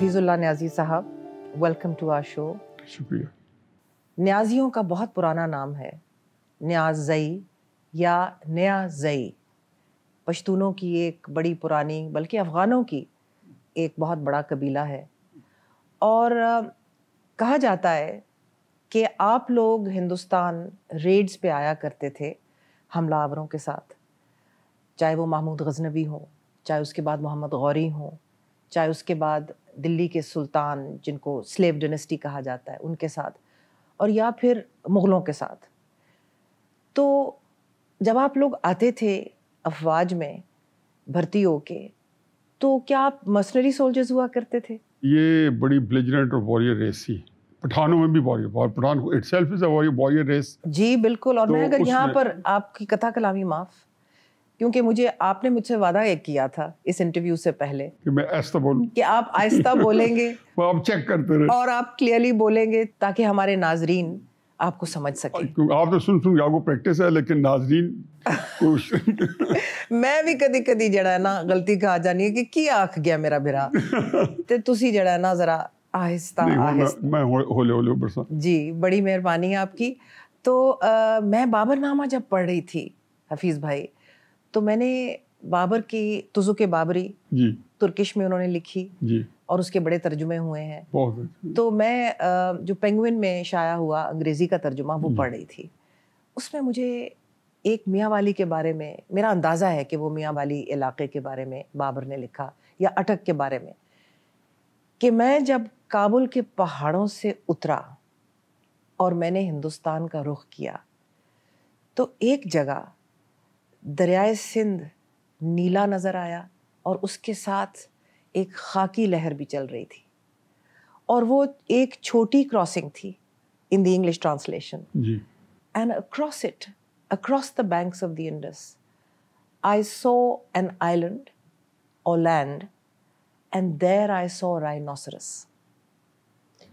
हफीज़ुल्ला न्याजी साहब welcome to are show शुक्रिया न्याजियों का बहुत पुराना नाम है न्याजई या न्याजई पश्तूनों की एक बड़ी पुरानी बल्कि अफ़गानों की एक बहुत बड़ा कबीला है और कहा जाता है कि आप लोग हिंदुस्तान रेड्स पे आया करते थे हमलावरों के साथ चाहे वो महमूद गजनबी हो चाहे उसके बाद मोहम्मद गौरी हो चाहे उसके बाद दिल्ली के सुल्तान जिनको स्लेव डिनेस्टी कहा जाता है उनके साथ और या फिर मुग़लों के साथ तो जब आप लोग आते थे अफवाज में भर्ती हो के तो क्या आप मसनरी सोल्जर्स हुआ करते थे ये बड़ी ब्लिजरेंट और वॉरियर रेस थी पठानों में भी warrior Pathan itself is a warrior race जी बिल्कुल और तो मैं अगर यहाँ पर आपकी कथा कलामी माफ़ क्योंकि मुझे आपने मुझसे वादा एक किया था इस इंटरव्यू से पहले कि मैं ऐसा बोलूं कि आप आहिस्ता बोलेंगे वो आप चेक करते रहे और आप क्लियरली बोलेंगे ताकि हमारे नाजरीन आपको समझ सके आप तो सुन सुन आपको प्रैक्टिस है लेकिन नाजरीन मैं भी कभी कभी जड़ा है ना गलती कहा जानी है कि की आख गया मेरा बिरा तो तुसी जड़ा है ना जरा आहिस्ता आहिस्ता मैं होले होले बरसा जी बड़ी मेहरबानी है आपकी तो आ, मैं बाबरनामा जब पढ़ रही थी हफीज़ भाई तो मैंने बाबर की तुजु के बाबरी तुर्किश में उन्होंने लिखी और उसके बड़े तर्जुमे हुए हैं तो मैं जो पेंगुइन में शाया हुआ अंग्रेज़ी का तर्जुमा वो पढ़ रही थी उसमें मुझे एक मियाँ वाली के बारे में मेरा अंदाज़ा है कि वो मियाँ वाली इलाके के बारे में बाबर ने लिखा या अटक के बारे में कि मैं जब काबुल के पहाड़ों से उतरा और मैंने हिंदुस्तान का रुख किया तो एक जगह दरियाए सिंध नीला नज़र आया और उसके साथ एक खाकी लहर भी चल रही थी और वो एक छोटी क्रॉसिंग थी in the English translation and across it across the banks of the Indus I saw an island और land and there I saw rhinoceros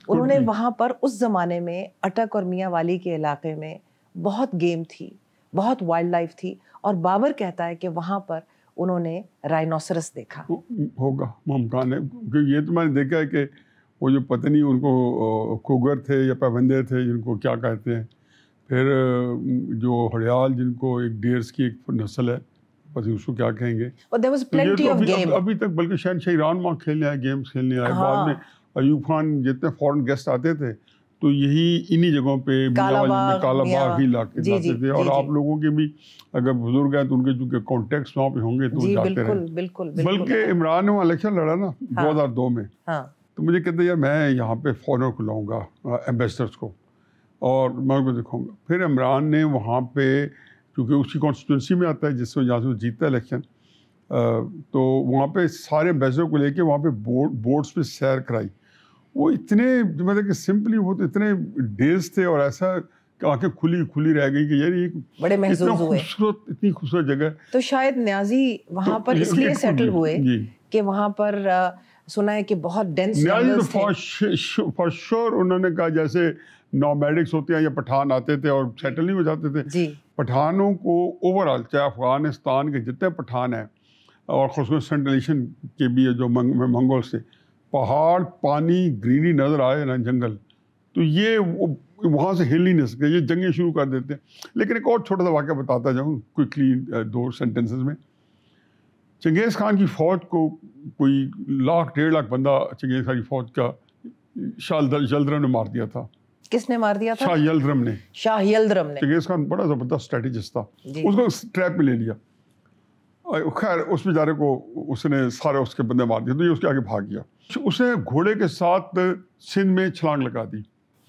उन्होंने वहाँ पर उस ज़माने में अटक और मियाँ वाली के इलाके में बहुत गेम थी बहुत वाइल्ड लाइफ थी और बाबर कहता है कि वहाँ पर उन्होंने राइनोसरस देखा होगा ममका ने क्योंकि ये तो मैंने देखा है कि वो जो पत्नी उनको कुगर थे या पाबंदे थे जिनको क्या कहते हैं फिर जो हड़ियाल जिनको एक डेयर्स की एक नस्ल है उसको क्या कहेंगे तो, तो अभी, अभी, अभी तक बल्कि शहन शाही वहाँ खेलने आए गेम्स खेलने आए हाँ। बाद में अयूब खान जितने फॉरेन गेस्ट आते थे तो यही इन्हीं जगहों पे कालाबाग कालाबाग ही ला के जाते जी, थे और जी, आप लोगों के भी अगर बुजुर्ग हैं तो उनके चूंकि कॉन्टेक्ट वहाँ पे होंगे तो जाते रहे बिल्कुल, बल्कि इमरान ने वहाँ इलेक्शन लड़ा ना हाँ। दो हज़ार दो में हाँ। तो मुझे कहते यार मैं यहाँ पे फॉरनर को लाऊंगा एम्बेसडर्स को और मैं उनको दिखाऊंगा फिर इमरान ने वहाँ पे क्योंकि उसकी कॉन्स्टिट्यूंसी में आता है जिससे जहाँ से वो जीतता इलेक्शन तो वहाँ पे सारे एम्बेसडर को लेके वहाँ पे बोर्ड बोर्ड्स पे सैर कराई वो इतने मतलब कि सिंपली वो तो इतने डेज थे और ऐसा आंखें खुली खुली रह गई कि यार ये बड़े महसूस हुए खूबसूरत इतनी खूबसूरत जगह तो शायद न्याजी वहाँ तो पर इसलिए सेटल हुए कि वहाँ पर सुना है कि बहुत डेंस न्याजी तो फॉर श्योर उन्होंने कहा जैसे नॉमेडिक्स होते हैं या पठान आते थे और सेटल नहीं हो जाते थे पठानों को ओवरऑल चाहे अफगानिस्तान के जितने पठान हैं और खुशबू सेंट्रल एशियन के भी जो मंगोल्स थे पहाड़ पानी ग्रीनरी नज़र आए ना जंगल तो ये वहाँ से हिल ही नहीं सके ये जंगे शुरू कर देते हैं लेकिन एक और छोटा सा वाक्य बताता जाऊँ क्विकली दो सेंटेंसेस में चंगेज़ खान की फ़ौज को कोई लाख डेढ़ लाख बंदा चंगेज़ खान की फ़ौज का शाह ने मार दिया था किसने मार दिया था शाह ने शाह ने चंगेज़ खान बड़ा ज़बरदस्त स्ट्रेटेजिस्ट था उसको ट्रैप में ले लिया खैर उस बेचारे को उसने सारे उसके बंदे मार दिए तो ये उसके आगे भाग गया उसने घोड़े के साथ सिंध में छलांग लगा दी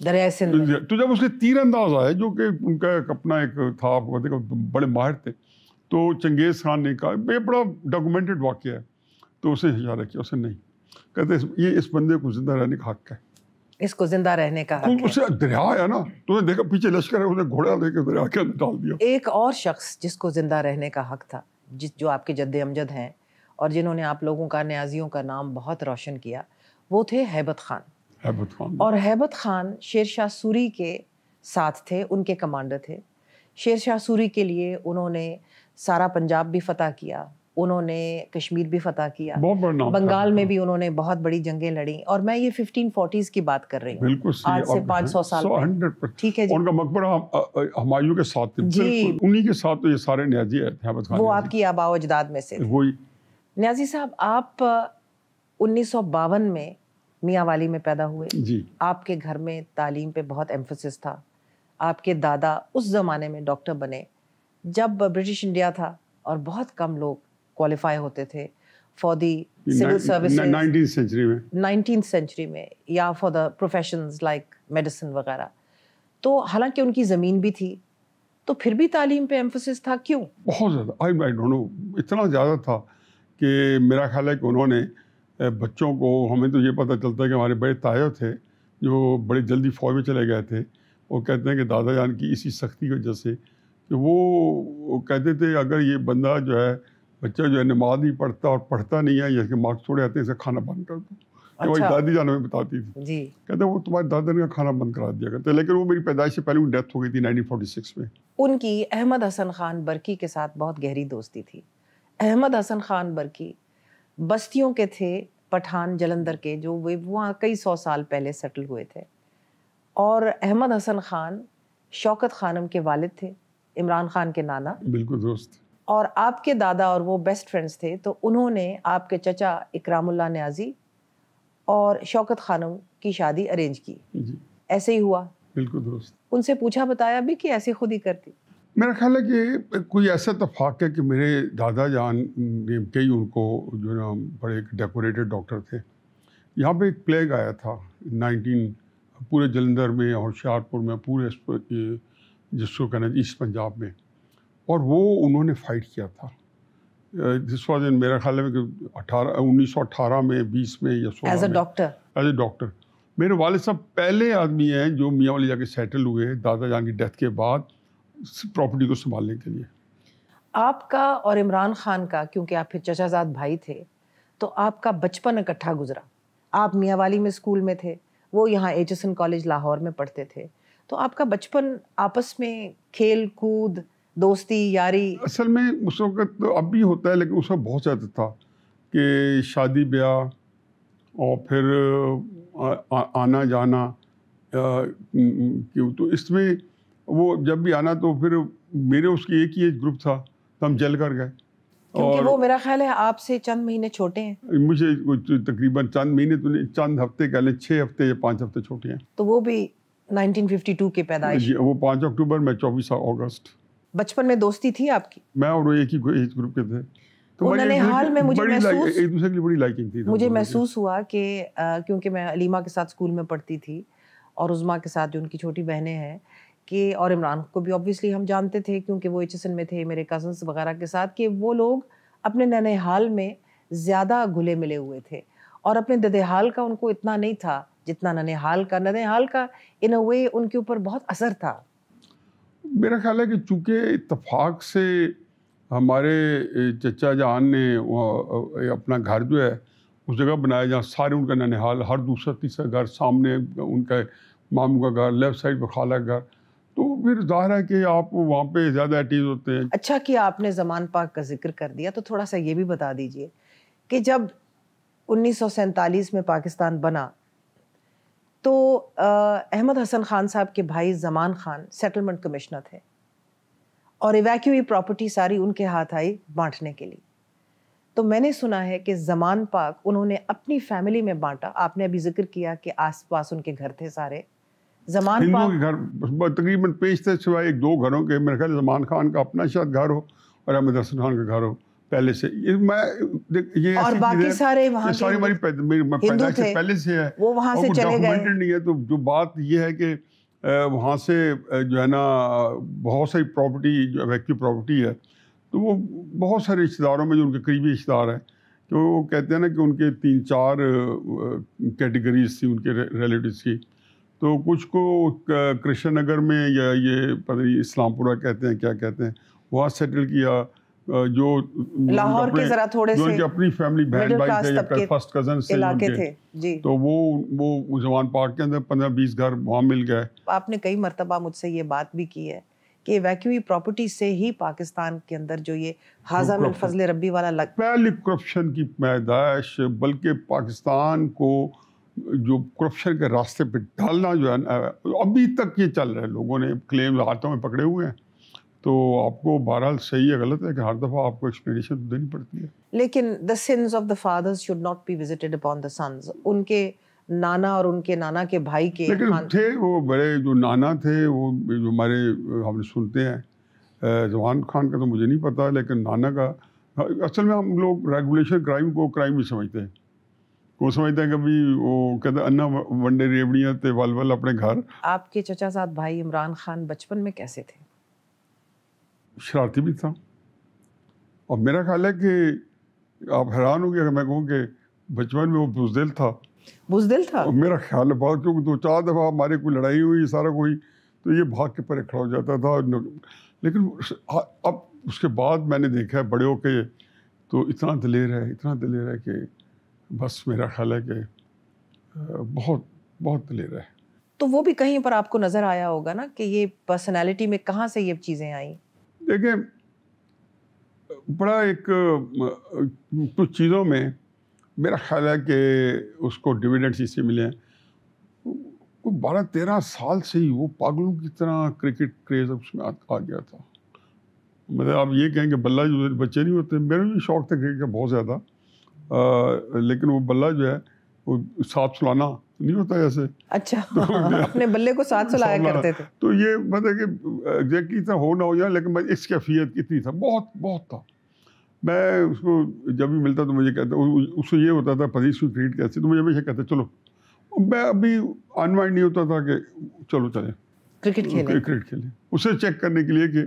दरिया सिंध तो जब उसके तीर अंदाज आए जो कि उनका एक अपना एक था आपको बड़े माहिर थे तो चंगेज़ खान ने कहा ये बड़ा डॉक्यूमेंटेड वाक्य है तो उसने इशारा किया उसे नहीं कहते ये इस बंदे को जिंदा रहने का हक है इसको जिंदा रहने का तो हक तो उसे दरिया है ना तुमने तो देखा पीछे लश्कर है उसने घोड़ा लेकर दरिया के अंदर डाल दिया एक और शख्स जिसको जिंदा रहने का हक था जिस जो आपके जद्द अमजद हैं और जिन्होंने आप लोगों का न्याजियों का नाम बहुत रोशन किया वो थे हैबत खान हैबत खान और हैबत खान शेर शाह सूरी के साथ थे उनके कमांडर थे शेर शाह सूरी के लिए उन्होंने सारा पंजाब भी फतह किया उन्होंने कश्मीर भी फतह किया बंगाल में भी उन्होंने बहुत बड़ी जंगें लड़ी और मैं ये 1540s की बात कर रही हूँ आज से 500 साल ठीक है जी उनका मकबरा हमायूं के साथ जी उन्हीं के साथ तो ये सारे न्याजी वो आपकी आबाओ अजदाद में से वही न्याजी साहब आप उन्नीस में मियाँ वाली में पैदा हुए जी आपके घर में तालीम पे बहुत एम्फोसिस था आपके दादा उस ज़माने में डॉक्टर बने जब ब्रिटिश इंडिया था और बहुत कम लोग क्वालिफाई होते थे फॉर दी सिविल सर्विस में नाइनटीन सेंचुरी में या for the profession like medicine वगैरह तो हालांकि उनकी ज़मीन भी थी तो फिर भी तालीम पे एम्फोसिस था क्यों बहुत ज़्यादा आई आई डोंट नो इतना ज़्यादा था कि मेरा ख्याल है कि उन्होंने बच्चों को हमें तो ये पता चलता है कि हमारे बड़े तायो थे जो बड़े जल्दी फौज में चले गए थे वो कहते हैं कि दादा जान की इसी सख्ती की वजह से कि वो, वो कहते थे अगर ये बंदा जो है बच्चा जो है नमाज नहीं पढ़ता और पढ़ता नहीं है या इसके मार्क्स थोड़े आते हैं इसे खाना बंद कर दो अच्छा। वही दादी जान हमें बताती थी जी। कहते वो तुम्हारे दादा ने खाना बंद करा दिया करते लेकिन वो मेरी पैदाइश से पहले डेथ हो गई थी नाइनटीन में उनकी अहमद हसन खान बरकी के साथ बहुत गहरी दोस्ती थी अहमद हसन खान बरकी बस्तियों के थे पठान जलंधर के जो वे वहाँ कई सौ साल पहले सेटल हुए थे और अहमद हसन खान शौकत खानम के वालिद थे इमरान खान के नाना बिल्कुल दोस्त और आपके दादा और वो बेस्ट फ्रेंड्स थे तो उन्होंने आपके चचा इकरामुल्ला न्याजी और शौकत खानम की शादी अरेंज की ऐसे ही हुआ बिल्कुल दोस्त उनसे पूछा बताया भी कि ऐसे खुद ही करती मेरा ख्याल है कि कोई ऐसा तफाक है कि मेरे दादा जान कई उनको जो ना बड़े एक डेकोरेटेड डॉक्टर थे यहाँ पे एक प्लेग आया था नाइनटीन पूरे जलंधर में और शाहपुर में पूरे जिसको कहना ईस्ट पंजाब में और वो उन्होंने फाइट किया था जिस वजह मेरा ख्याल है कि अठारह उन्नीस सौ में बीस में या सोलह डॉक्टर एज ए डॉक्टर मेरे वाले साहब पहले आदमी हैं जो मियाँ वाली जाके सेटल हुए दादा जान की डेथ के बाद प्रॉपर्टी को संभालने के लिए आपका और इमरान खान का क्योंकि आप फिर चचाजाद भाई थे तो आपका बचपन इकट्ठा गुजरा आप मियावाली में स्कूल में थे वो यहाँ एच कॉलेज लाहौर में पढ़ते थे तो आपका बचपन आपस में खेल कूद दोस्ती यारी असल में उस वक्त तो अब भी होता है लेकिन उस वक्त बहुत ज़्यादा था कि शादी ब्याह और फिर आ, आ, आना जाना आ, तो इसमें वो जब भी आना तो फिर मेरे उसकी एक ही एज ग्रुप था तो हम जल कर गए क्योंकि वो मेरा ख्याल है आपसे चंद महीने छोटे हैं मुझे तकरीबन चंद महीने तो नहीं चंद हफ्ते कह लें छः हफ्ते या पाँच हफ्ते छोटे हैं तो वो भी 1952 के पैदाइश वो पाँच अक्टूबर मैं चौबीस अगस्त बचपन में दोस्ती थी आपकी मैं और वो एक ही एज ग्रुप के थे तो उन्होंने हाल में मुझे महसूस एक दूसरे की बड़ी लाइकिंग थी मुझे तो महसूस हुआ कि क्योंकि मैं अलीमा के साथ स्कूल में पढ़ती थी और उज़मा के साथ जो उनकी छोटी बहनें हैं कि और इमरान को भी ऑब्वियसली हम जानते थे क्योंकि वो एच में थे मेरे कज़न्स वगैरह के साथ कि वो लोग अपने हाल में ज़्यादा घुले मिले हुए थे और अपने ददेहाल का उनको इतना नहीं था जितना हाल का हाल का इन अ वे उनके ऊपर बहुत असर था मेरा ख्याल है कि चूँकि इतफाक़ से हमारे चचा जहान ने अपना घर जो है उस जगह बनाया जहाँ सारे उनका ननहाल हर दूसरा तीसरा घर सामने उनका मामू का घर लेफ्ट साइड पर खाला घर तो फिर जाहिर है कि आप वहाँ पे ज़्यादा एटीज होते हैं अच्छा कि आपने जमान पाक का जिक्र कर दिया तो थोड़ा सा ये भी बता दीजिए कि जब उन्नीस में पाकिस्तान बना तो अहमद हसन खान साहब के भाई जमान खान सेटलमेंट कमिश्नर थे और इवैक्यूई प्रॉपर्टी सारी उनके हाथ आई बांटने के लिए तो मैंने सुना है कि जमान पाक उन्होंने अपनी फैमिली में बांटा आपने अभी जिक्र किया कि आसपास उनके घर थे सारे जमान हिंदुओं के घर तकरीबन पेश थे सिवाय एक दो घरों के मेरे ख्याल जमान खान का अपना शायद घर हो और अहमद हसन खान का घर हो पहले से मैं ये और बाकी सारे वहाँ सारी हमारी पैदाइश पहले से है वो वहां से चले गए नहीं है तो जो बात ये है कि वहाँ से जो है ना बहुत सारी प्रॉपर्टी जो वैक्यू प्रॉपर्टी है तो वो बहुत सारे रिश्तेदारों में जो उनके करीबी रिश्तेदार हैं तो वो कहते हैं ना कि उनके तीन चार कैटेगरीज थी उनके रिलेटिव की तो कुछ को कृष्ण नगर में या ये पता नहीं इस्लामपुरा कहते हैं क्या कहते हैं वहाँ सेटल किया जो लाहौर के जरा थोड़े जो से अपनी फैमिली बहन भाई थे या फर्स्ट कजन से इलाके थे जी तो वो वो जवान पार्क के अंदर पंद्रह बीस घर वहाँ मिल गए आपने कई मरतबा मुझसे ये बात भी की है कि वैक्यूई प्रॉपर्टी से ही पाकिस्तान के अंदर जो ये हाजम फजल रबी वाला लग पहली करप्शन की पैदाइश बल्कि पाकिस्तान को जो करप्शन के रास्ते पे डालना जो है अभी तक ये चल रहा है लोगों ने क्लेम हाथों में पकड़े हुए हैं तो आपको बहरहाल सही है गलत है कि हर दफ़ा आपको एक्सप्लेनेशन तो देनी पड़ती है लेकिन the sins of the fathers should not be visited upon the sons उनके नाना और उनके नाना के भाई के लेकिन थे वो बड़े जो नाना थे वो जो हमारे हम सुनते हैं जवान खान का तो मुझे नहीं पता लेकिन नाना का असल में हम लोग रेगुलेशन क्राइम को क्राइम ही समझते हैं वो कहता अन्ना वनडे रेवड़ियाँ थे वाल वाल अपने घर आपके चचा साथ कैसे थे शरारती भी था और मेरा ख्याल है कि आप हैरान हो गए अगर मैं कहूँ कि बचपन में वो बुजदिल था बुजदिल था मेरा ख्याल है क्योंकि दो चार दफ़ा हमारे कोई लड़ाई हुई सारा कोई तो ये भाग के परे खड़ा हो जाता था लेकिन अब उसके बाद मैंने देखा है बड़े होके तो इतना दलेर है इतना दलेर है कि बस मेरा ख्याल है कि बहुत बहुत दिलेर है तो वो भी कहीं पर आपको नज़र आया होगा ना कि ये पर्सनालिटी में कहाँ से ये चीज़ें आई देखिए बड़ा एक कुछ चीज़ों में मेरा ख्याल है कि उसको डिविडेंट्स इससे मिले हैं वो बारह तेरह साल से ही वो पागलों की तरह क्रिकेट क्रेज़ उसमें आ, आ गया था मतलब आप ये कहें कि बल्ला बच्चे नहीं होते मेरे भी शौक था क्रिकेट का बहुत ज़्यादा लेकिन वो बल्ला जो है वो साथ सुलाना नहीं होता ऐसे अच्छा तो अपने बल्ले को साथ सुलाया करते थे तो ये मतलब कि एग्जैक्टली इतना हो ना हो जाए लेकिन इस कैफियत कितनी था बहुत बहुत था मैं उसको जब भी मिलता तो मुझे कहता उससे ये होता था पदीस की कैसे तो मुझे हमेशा कहता चलो मैं अभी अनवाइंड नहीं होता था कि चलो चले क्रिकेट खेले क्रिकेट खेलें उसे चेक करने के लिए कि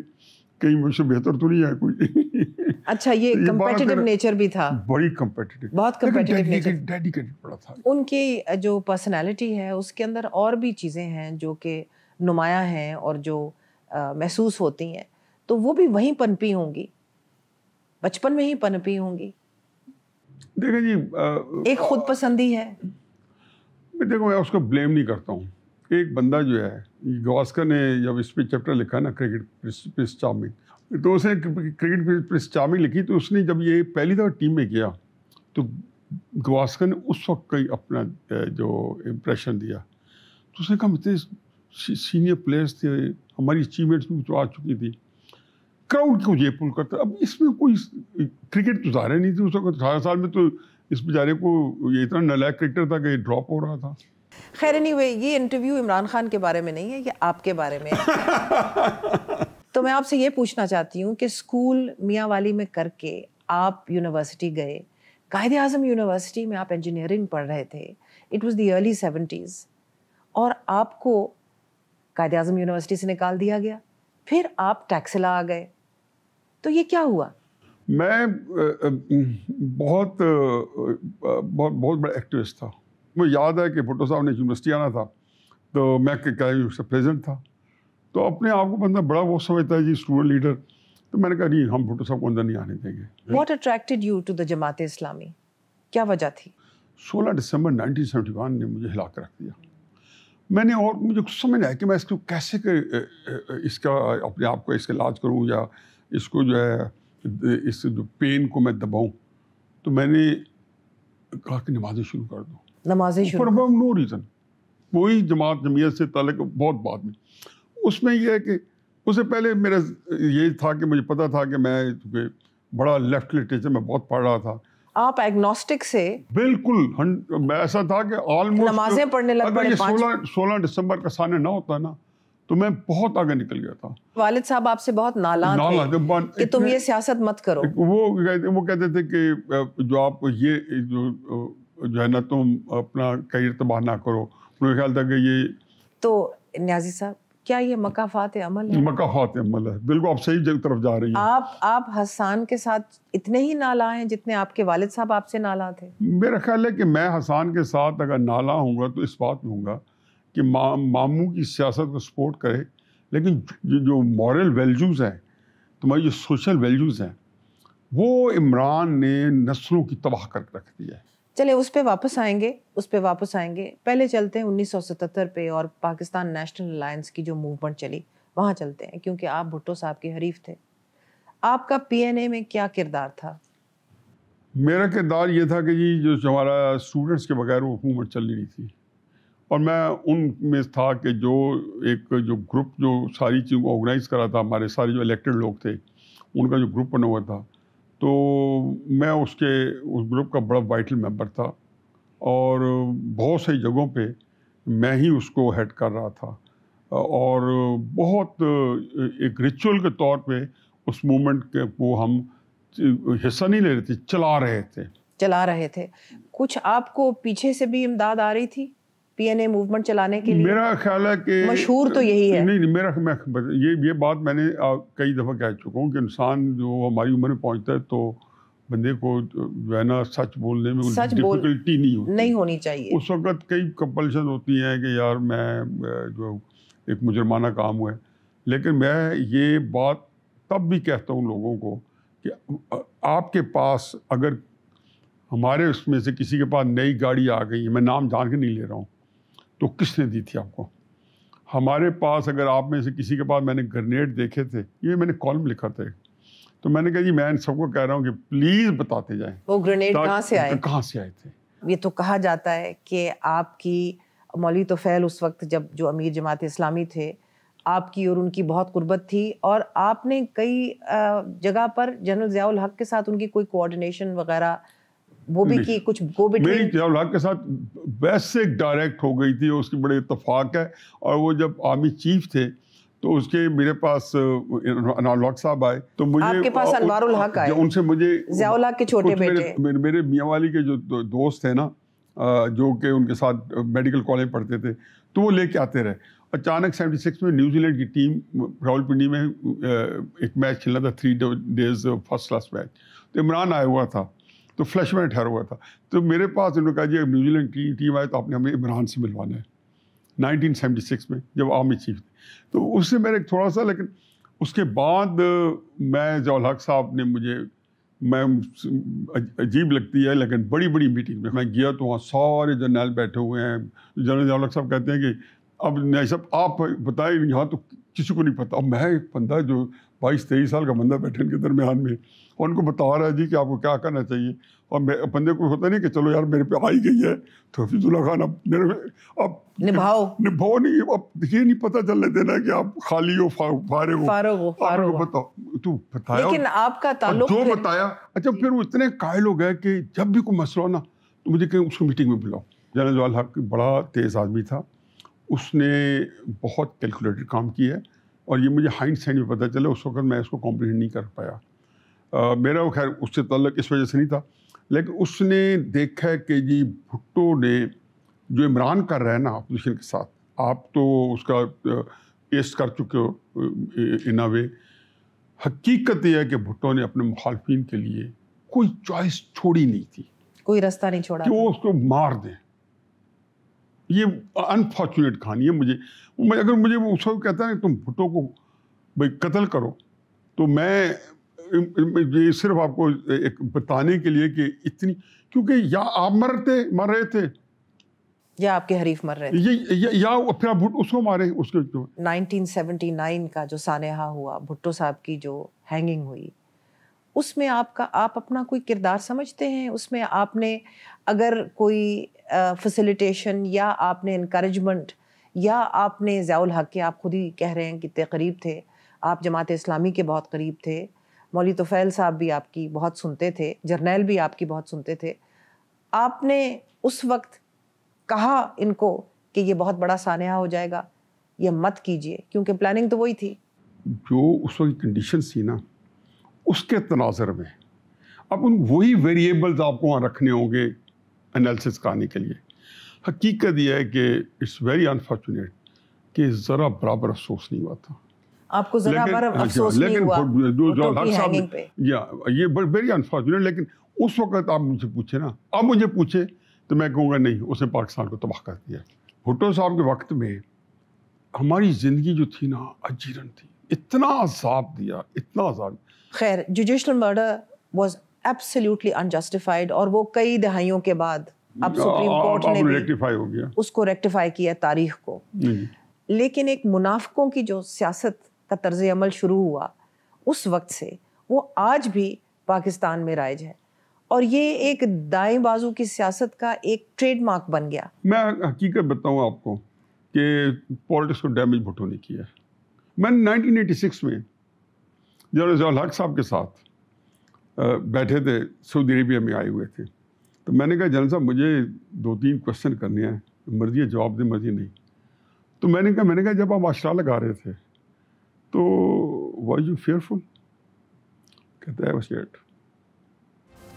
कहीं मुझसे बेहतर तो नहीं है कोई अच्छा ये कम्पेटिटिव नेचर भी था बड़ी कम्पेटिटिव बहुत कम्पेटिटिव नेचर डेडिकेटेड बड़ा था उनकी जो पर्सनैलिटी है उसके अंदर और भी चीज़ें हैं जो कि नुमाया हैं और जो महसूस होती हैं तो वो भी वहीं पनपी होंगी बचपन में ही पनपी होंगी देखो जी आ, एक खुद पसंदी है मैं देखो मैं उसको ब्लेम नहीं करता हूँ एक बंदा जो है गवास्कर ने जब इस पर चैप्टर लिखा ना क्रिकेट पिस, पिस चार्मिंग तो उसने क्रिकेट चामी लिखी तो उसने जब ये पहली दफ़ा टीम में किया तो गवास्कर ने उस वक्त ही अपना जो इम्प्रेशन दिया तो उसने कहा इतने सीनियर प्लेयर्स थे हमारी अचीवमेंट्स भी तो आ चुकी थी क्राउड क्यों ये पुल करता अब इसमें कोई क्रिकेट तो जा नहीं थी उस वक्त अठारह साल में तो इस बेचारे को ये इतना नलायक क्रिकेटर था कि ड्रॉप हो रहा था खैर नहीं हुई ये इंटरव्यू इमरान खान के बारे में नहीं है ये आपके बारे में तो मैं आपसे ये पूछना चाहती हूँ कि स्कूल मियाँ वाली में करके आप यूनिवर्सिटी गए कायदे अजम यूनिवर्सिटी में आप इंजीनियरिंग पढ़ रहे थे it was the early seventies और आपको कायदे अजम यूनिवर्सिटी से निकाल दिया गया फिर आप टैक्सिला आ गए तो ये क्या हुआ मैं बहुत बहुत बहुत बड़ा एक्टिविस्ट था मुझे याद है कि भुट्टो साहब ने यूनिवर्सिटी आना था तो मैं यूनिवर्सिटी प्रेजेंट था तो अपने आप को बंदा बड़ा वो समझता है जी स्टूडेंट लीडर तो मैंने कहा नहीं हम भुट्टो साहब को अंदर नहीं आने देंगे what attracted you to the Jamaat Islami क्या वजह थी 16 दिसंबर 1971 ने मुझे हिला कर रख दिया मैंने और मुझे कुछ समझ आया कि मैं इसको कैसे कर, इसका अपने आप को इसका इलाज करूँ या इसको जो है इस जो पेन को मैं दबाऊँ तो मैंने कहा कि नमाजें शुरू कर दो नमाजें शुरू नो रीज़न कोई जमात जमीयत से तलक बहुत बाद में उसमें यह है कि उससे पहले मेरा ये था कि मुझे पता था कि मैं बड़ा लेफ्ट लिटरेचर में बहुत पढ़ रहा था आप एग्नोस्टिक से बिल्कुल ऐसा था कि ऑलमोस्ट नमाजें पढ़ने लग पड़े सोलह सोलह दिसंबर का सामने ना होता ना तो मैं बहुत आगे निकल गया था वालिद साहब आपसे बहुत नाला नाला थे कि तुम ये सियासत मत करो वो कहते वो कहते थे कि जो आप ये जो जो है ना तुम अपना करियर तबाह ना करो मुझे ख्याल था कि ये तो न्याजी साहब क्या ये मकाफात अमल है मकाफात अमल है बिल्कुल आप सही तरफ जा रही हैं आप आप हसान के साथ इतने ही नाला हैं जितने आपके वालिद साहब आपसे नाला थे मेरा ख्याल है कि मैं हसान के साथ अगर नाला हूँगा तो इस बात में हूँगा कि मा, मामू की सियासत को सपोर्ट करे लेकिन जो, जो मॉरल वैल्यूज़ हैं तुम्हारी जो सोशल वैल्यूज़ हैं वो इमरान ने नस्लों की तबाह कर रख दिया है चले उस पर वापस आएंगे उस पर वापस आएंगे पहले चलते हैं सतहत्तर पे और पाकिस्तान नेशनल अलायंस की जो मूवमेंट चली वहाँ चलते हैं क्योंकि आप भुट्टो साहब के हरीफ थे आपका पीएनए में क्या किरदार था मेरा किरदार ये था कि जी जो हमारा स्टूडेंट्स के बगैर वो हुकूमत चल रही थी और मैं उन में था कि जो एक जो ग्रुप जो सारी चीज़ ऑर्गेनाइज करा था हमारे सारे जो इलेक्टेड लोग थे उनका जो ग्रुप बना हुआ था तो मैं उसके उस ग्रुप का बड़ा वाइटल मेंबर था और बहुत सही जगहों पे मैं ही उसको हेड कर रहा था और बहुत एक रिचुअल के तौर पे उस मूवमेंट के वो हम हिस्सा नहीं ले रहे थे चला रहे थे चला रहे थे कुछ आपको पीछे से भी इमदाद आ रही थी पीएनए मूवमेंट चलाने के लिए मेरा ख्याल है कि मशहूर तो यही है नहीं नहीं मेरा मैं ये ये बात मैंने कई दफ़ा कह चुका हूँ कि इंसान जो हमारी उम्र में पहुँचता है तो बंदे को जो है ना सच बोलने में सच डिफिकल्टी नहीं होती नहीं होनी चाहिए उस वक्त कई कंपल्शन होती हैं कि यार मैं जो एक मुजरमाना काम हुआ है लेकिन मैं ये बात तब भी कहता हूँ लोगों को कि आपके पास अगर हमारे उसमें से किसी के पास नई गाड़ी आ गई है मैं नाम जान के नहीं ले रहा हूँ तो किसने दी थी आपको हमारे पास अगर आप में से किसी के पास मैंने ग्रनेड देखे थे ये मैंने कॉलम लिखा था तो मैंने कहा जी मैं सबको कह रहा हूँ कि प्लीज़ बताते जाए वो ग्रेनेड कहाँ से आए कहाँ से आए थे ये तो कहा जाता है कि आपकी मौली तो फैल उस वक्त जब जो अमीर जमात इस्लामी थे आपकी और उनकी बहुत कुर्बत थी और आपने कई जगह पर जनरल ज़ियाउल हक के साथ उनकी कोई कोऑर्डिनेशन वगैरह वो भी की कुछ वो भी मेरी जलाल के साथ वैसे डायरेक्ट हो गई थी उसकी बड़े इतफाक़ है और वो जब आर्मी चीफ थे तो उसके मेरे पास अनवर साहब आए तो मुझे आपके पास अनवर हक आए उनसे मुझे जयाउल के छोटे बेटे मेरे, मेरे, मियाँ वाली के जो दोस्त हैं ना जो कि उनके साथ मेडिकल कॉलेज पढ़ते थे तो वो लेके आते रहे अचानक 76 में न्यूजीलैंड की टीम रावलपिंडी में एक मैच खेलना था three days first class match तो इमरान आया हुआ था तो फ्लैश में ठहरा हुआ था तो मेरे पास उन्होंने कहा जी न्यूजीलैंड की टीम आए तो आपने हमें इमरान से मिलवाना है 1976 में जब आर्मी चीफ थे तो उससे मेरे थोड़ा सा लेकिन उसके बाद मैं जौल हक साहब ने मुझे मैं अजीब लगती है लेकिन बड़ी बड़ी मीटिंग में मैं गया तो वहाँ सारे जनरल बैठे हुए हैं जनरल जौल साहब कहते हैं कि अब नहीं सब आप बताए यहाँ तो किसी को नहीं पता अब मैं एक बंदा जो बाईस तेईस साल का बंदा बैठे इनके दरमियान में और उनको बता रहा है जी कि आपको क्या करना चाहिए और मैं बंदे को होता नहीं कि चलो यार मेरे पे आई गई है तो हफीजुल्ला खान अब मेरे पे अब निभाओ निभाओ नहीं अब ये नहीं पता चलने देना कि आप खाली हो फारे हो फारे हो फारे हो बताओ तू बताया लेकिन आपका ताल्लुक जो बताया अच्छा फिर वो इतने कायल हो गए कि जब भी कोई मसला हो ना तो मुझे कहीं उसको मीटिंग में बुलाओ जनरल जवाल हक बड़ा तेज़ आदमी था उसने बहुत कैलकुलेटेड काम किया है और ये मुझे हाइंड साइड में पता चला उस वक्त मैं इसको कॉम्प्रीहेंड नहीं कर पाया आ, मेरा वो खैर उससे तल्लक इस वजह से नहीं था लेकिन उसने देखा कि जी भुट्टो ने जो इमरान कर रहा है ना अपोजिशन के साथ आप तो उसका पेस्ट कर चुके हो इन अ वे हकीकत यह है कि भुट्टो ने अपने मुखालफी के लिए कोई चॉइस छोड़ी नहीं थी कोई रास्ता नहीं छोड़ा कि वो उसको मार दें ये अनफॉर्चुनेट कहानी है मुझे अगर मुझे वो उस वक्त कहता है ना तुम भुट्टो को भाई कत्ल करो तो मैं ये सिर्फ आपको एक बताने के लिए कि इतनी क्योंकि या आप मर थे मर रहे थे या आपके हरीफ मर रहे थे ये या, या फिर आप भुट्टो उसको मारे उसके जो 1979 का जो सानहा हुआ भुट्टो साहब की जो हैंगिंग हुई उसमें आपका आप अपना कोई किरदार समझते हैं उसमें आपने अगर कोई फैसिलिटेशन या आपने इनक्रेजमेंट या आपने ज़ियाल हक के आप खुद ही कह रहे हैं कितने करीब थे आप जमात इस्लामी के बहुत करीब थे मौली तोफ़ैल साहब भी आपकी बहुत सुनते थे जर्नैल भी आपकी बहुत सुनते थे आपने उस वक्त कहा इनको कि ये बहुत बड़ा सानहा हो जाएगा ये मत कीजिए क्योंकि प्लानिंग तो वही थी जो उस वक्त कंडीशन थी ना उसके तनाजर में अब उन वही वेरिएबल्स आपको वहाँ रखने होंगे एनालिसिस कराने के लिए हकीकत यह है कि इट्स वेरी अनफॉर्चुनेट कि ज़रा बराबर अफसोस नहीं हुआ था आपको लेकिन, बराबर हाँ अफसोस हाँ, नहीं हुआ जो तो जो हर साहब या ये वेरी अनफॉर्चुनेट लेकिन उस वक्त आप मुझे पूछे ना आप मुझे पूछे तो मैं कहूँगा नहीं उसने पाकिस्तान को तबाह कर दिया भुट्टो साहब के वक्त में हमारी ज़िंदगी जो थी ना अजीरन थी इतना साफ दिया इतना खैर judicial murder was absolutely unjustified और वो कई दहाइयों के बाद अब सुप्रीम हाँ, कोर्ट ने रेक्टिफाई हो गया उसको रेक्टिफाई किया तारीख को लेकिन एक मुनाफकों की जो सियासत का तर्ज अमल शुरू हुआ उस वक्त से वो आज भी पाकिस्तान में राइज है और ये एक दाएं बाजू की सियासत का एक ट्रेडमार्क बन गया मैं हकीकत बताऊं आपको कि पॉलिटिक्स को डैमेज भुट्टो ने किया मैंने 1986 में जनरल जवाहर हक साहब के साथ बैठे थे सऊदी अरेबिया में आए हुए थे तो मैंने कहा जनरल साहब मुझे दो तीन क्वेश्चन करने हैं मर्जी है जवाब दे मर्जी नहीं तो मैंने कहा मैंने कहा जब आप आशरा लगा रहे थे तो वाई यू फेयरफुल कहते हैं state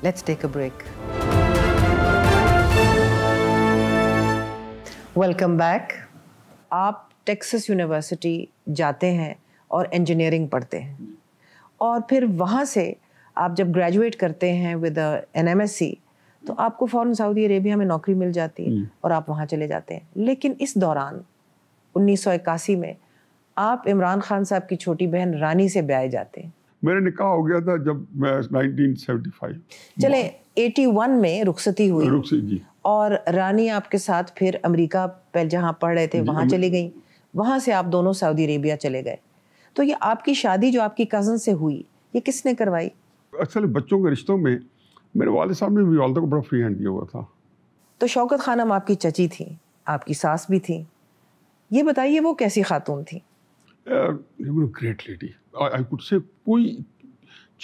let's take a break welcome back आप टेक्सस यूनिवर्सिटी जाते हैं और इंजीनियरिंग पढ़ते हैं और फिर वहाँ से आप जब ग्रेजुएट करते हैं विद एन एम तो आपको फ़ौरन सऊदी अरेबिया में नौकरी मिल जाती है हम्म। और आप वहाँ चले जाते हैं लेकिन इस दौरान उन्नीस में आप इमरान खान साहब की छोटी बहन रानी से ब्याए जाते हैं मेरा निकाह हो गया था जब मैं 1975 चले 81 में रुखसती हुई रुखसती और रानी आपके साथ फिर अमेरिका पहले जहाँ पढ़ रहे थे वहाँ चली गई वहाँ से आप दोनों सऊदी अरेबिया चले गए तो ये आपकी शादी जो आपकी कज़न से हुई ये किसने करवाई असल बच्चों के रिश्तों में मेरे वाल साहब ने भी वालदा को बड़ा फ्री हैंड दिया हुआ था तो शौकत खानम आपकी चची थी आपकी सास भी थी ये बताइए वो कैसी खातून थी great lady I could say कोई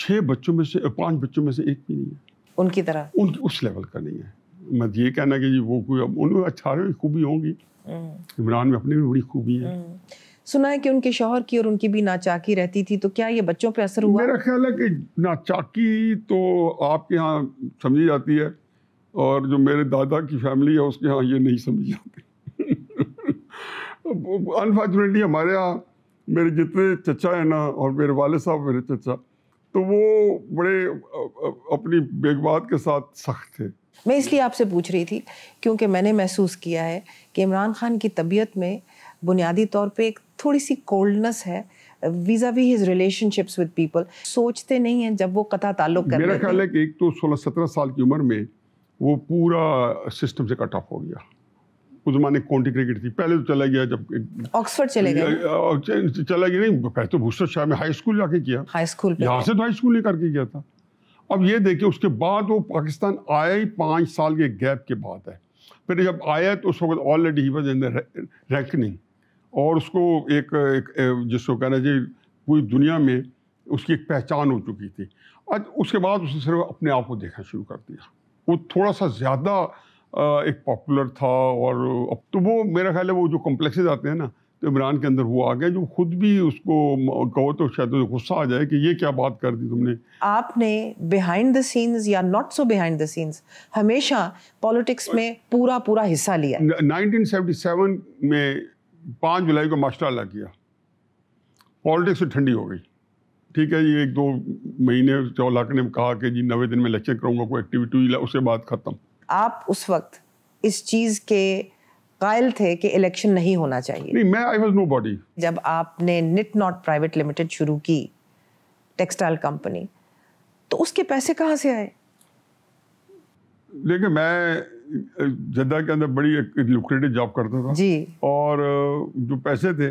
छः बच्चों में से पांच बच्चों में से एक भी नहीं है उनकी तरह उनकी उस लेवल का नहीं है मैं ये कहना कि जी वो कोई अब उनमें अठारह अच्छा खूबी होंगी हम्म। इमरान में अपनी भी बड़ी खूबी है हम्म। सुना है कि उनके शोहर की और उनकी भी नाचाकी रहती थी तो क्या ये बच्चों पे असर हुआ मेरा ख्याल है कि नाचाकी तो आपके यहाँ समझी जाती है और जो मेरे दादा की फैमिली है उसके यहाँ ये नहीं समझी जाती अनफॉर्चुनेटली हमारे यहाँ मेरे जितने चचा है ना और मेरे वाले साहब मेरे चचा तो वो बड़े अपनी बेगबात के साथ सख्त थे मैं इसलिए आपसे पूछ रही थी क्योंकि मैंने महसूस किया है कि इमरान खान की तबीयत में बुनियादी तौर पे एक थोड़ी सी कोल्डनेस है vis-a-vis his relationships with people सोचते नहीं हैं जब वो कथा ताल्लुक कर मेरा ख्याल है कि एक तो 16-17 साल की उम्र में वो पूरा सिस्टम से कट ऑफ हो गया उस जमाने कोंटी क्रिकेट थी पहले तो चला गया जब ऑक्सफोर्ड चले गए चला गया नहीं पहले तो भूषण शाह में हाई स्कूल जाके किया हाई स्कूल यहाँ से तो हाई स्कूल नहीं करके गया था अब ये देखिए उसके बाद वो पाकिस्तान आया ही पाँच साल के गैप के बाद है फिर जब आया तो उस वक्त ऑलरेडी ही वॉज इन रैंकनिंग और उसको एक, एक, एक जिसको कहना चाहिए पूरी दुनिया में उसकी एक पहचान हो चुकी थी आज उसके बाद उसने सिर्फ अपने आप को देखना शुरू कर दिया वो थोड़ा सा ज़्यादा एक पॉपुलर था और अब तो वो मेरा ख्याल है वो जो कॉम्प्लेक्सेज आते हैं ना तो इमरान के अंदर वो आ गया जो खुद भी उसको कहो तो शायद गुस्सा आ जाए कि ये क्या बात कर दी तुमने आपने बिहाइंड द सीन्स या not so behind the scenes हमेशा पॉलिटिक्स में पूरा पूरा हिस्सा लिया 1977 में पाँच जुलाई को मास्टर अला किया पॉलिटिक्स ठंडी हो गई ठीक है ये एक दो महीने चौलाक ने कहा कि जी नवे दिन में लेक्चर करूँगा कोई एक्टिविटी हुई उसके बाद ख़त्म आप उस वक्त इस चीज़ के कायल थे कि इलेक्शन नहीं होना चाहिए नहीं मैं आई वाज बॉडी जब आपने निट नॉट प्राइवेट लिमिटेड शुरू की टेक्सटाइल कंपनी तो उसके पैसे कहाँ से आए देखिए मैं जद्दा के अंदर बड़ी एक लुक्रेटिव जॉब करता था जी और जो पैसे थे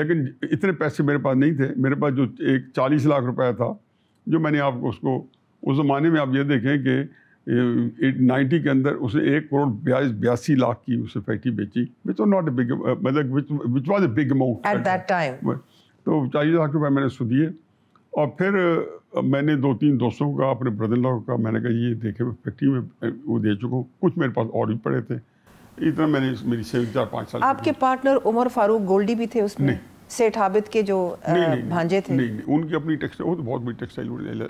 लेकिन इतने पैसे मेरे पास नहीं थे मेरे पास जो एक चालीस लाख रुपया था जो मैंने आपको उसको उस ज़माने में आप ये देखें कि नाइन्टी के अंदर उसे एक करोड़ बयालीस बयासी लाख की उसे फैक्ट्री बेची which was not a big मतलब which was a big amount at that time तो चालीस लाख रुपये मैंने उसको दिए और फिर मैंने दो तीन दोस्तों का अपने ब्रदर लॉ का मैंने कहा ये देखे मैं फैक्ट्री में वो दे चुका हूँ कुछ मेरे पास और भी पड़े थे इतना मैंने मेरी सेविंग चार पाँच साल आपके पार्टनर उमर फारूक गोल्डी भी थे उसमें सेठ हाबिद के जो भांजे थे नहीं, नहीं उनकी अपनी टेक्सटाइल वो तो बहुत बड़ी टेक्सटाइल